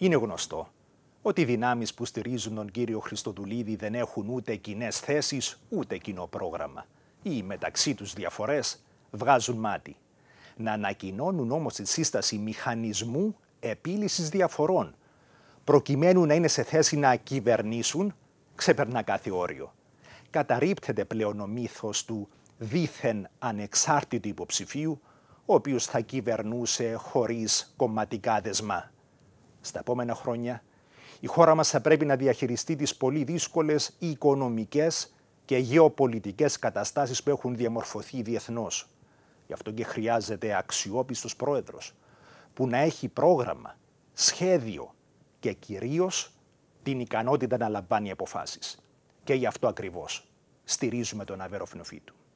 Είναι γνωστό ότι οι δυνάμεις που στηρίζουν τον κύριο Χριστοδουλίδη δεν έχουν ούτε κοινές θέσεις, ούτε κοινό πρόγραμμα. Ή μεταξύ τους διαφορές βγάζουν μάτι. Να ανακοινώνουν όμως τη σύσταση μηχανισμού επίλυσης διαφορών, προκειμένου να είναι σε θέση να κυβερνήσουν, ξεπερνά κάθε όριο. Καταρρύπτεται πλέον ο μύθος του δίθεν ανεξάρτητου υποψηφίου, ο οποίος θα κυβερνούσε χωρίς κομματικά δεσμά στα επόμενα χρόνια, η χώρα μας θα πρέπει να διαχειριστεί τις πολύ δύσκολες οικονομικές και γεωπολιτικές καταστάσεις που έχουν διαμορφωθεί διεθνώς. Γι' αυτό και χρειάζεται αξιόπιστος πρόεδρος που να έχει πρόγραμμα, σχέδιο και κυρίως την ικανότητα να λαμβάνει αποφάσεις. Και γι' αυτό ακριβώς στηρίζουμε τον του.